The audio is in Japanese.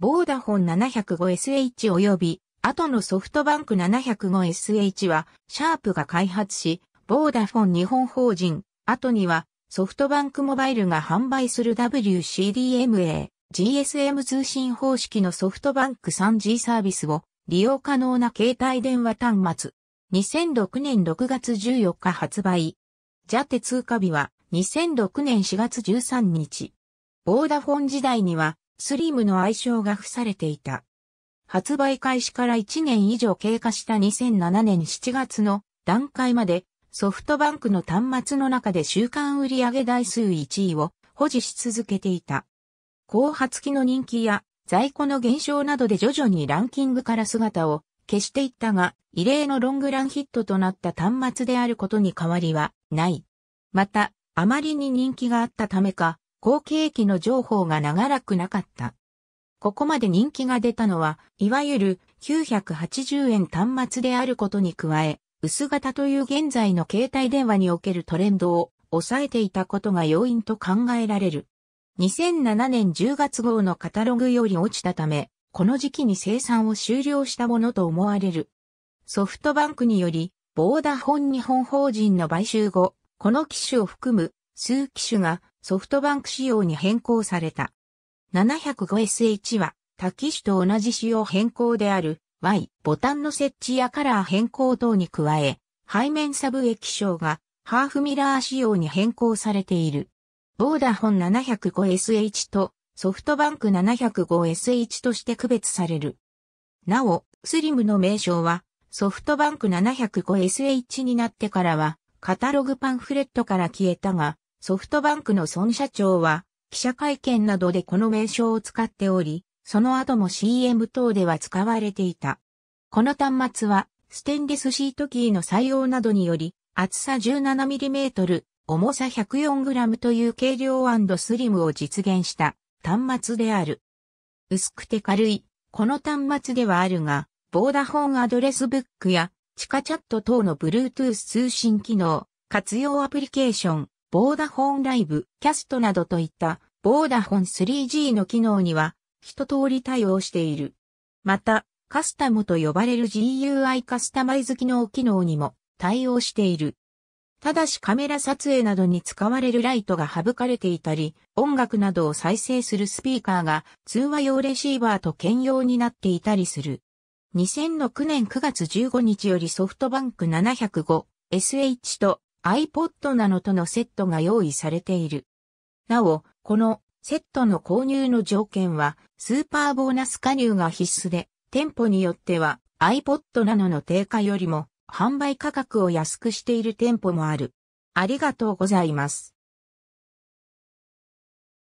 ボーダフォン 705SH 及び、後のソフトバンク 705SH は、シャープが開発し、ボーダフォン日本法人、後には、ソフトバンクモバイルが販売する WCDMA、GSM 通信方式のソフトバンク 3G サービスを利用可能な携帯電話端末。2006年6月14日発売。ジャテ通過日は2006年4月13日。ボーダフォン時代にはスリムの愛称が付されていた。発売開始から1年以上経過した2007年7月の段階までソフトバンクの端末の中で週間売上台数1位を保持し続けていた。後発機の人気や在庫の減少などで徐々にランキングから姿を消していったが、異例のロングランヒットとなった端末であることに変わりはない。また、あまりに人気があったためか、後継機の情報が長らくなかった。ここまで人気が出たのは、いわゆる980円端末であることに加え、薄型という現在の携帯電話におけるトレンドを抑えていたことが要因と考えられる。2007年10月号のカタログより落ちたため、この時期に生産を終了したものと思われる。ソフトバンクにより、ボーダフォン日本法人の買収後、この機種を含む数機種がソフトバンク仕様に変更された。705SH は、多機種と同じ仕様変更である Y ボタンの設置やカラー変更等に加え、背面サブ液晶がハーフミラー仕様に変更されている。ボーダーォン 705SH とソフトバンク 705SH として区別される。なお、スリムの名称はソフトバンク 705SH になってからはカタログパンフレットから消えたが、ソフトバンクの孫社長は、記者会見などでこの名称を使っており、その後も CM 等では使われていた。この端末は、ステンレスシートキーの採用などにより、厚さ 17mm、重さ 104g という軽量スリムを実現した端末である。薄くて軽い、この端末ではあるが、ボーダフォンアドレスブックや、地下チャット等の Bluetooth 通信機能、活用アプリケーション、ボーダフォンライブ、キャストなどといったボーダフォン 3G の機能には一通り対応している。また、カスタムと呼ばれる GUI カスタマイズ機能機能にも対応している。ただしカメラ撮影などに使われるライトが省かれていたり、音楽などを再生するスピーカーが通話用レシーバーと兼用になっていたりする。2 0 0 6年9月15日よりソフトバンク705 SH と iPod などとのセットが用意されている。なお、このセットの購入の条件は、スーパーボーナス加入が必須で、店舗によっては iPod などの定価よりも販売価格を安くしている店舗もある。ありがとうございます。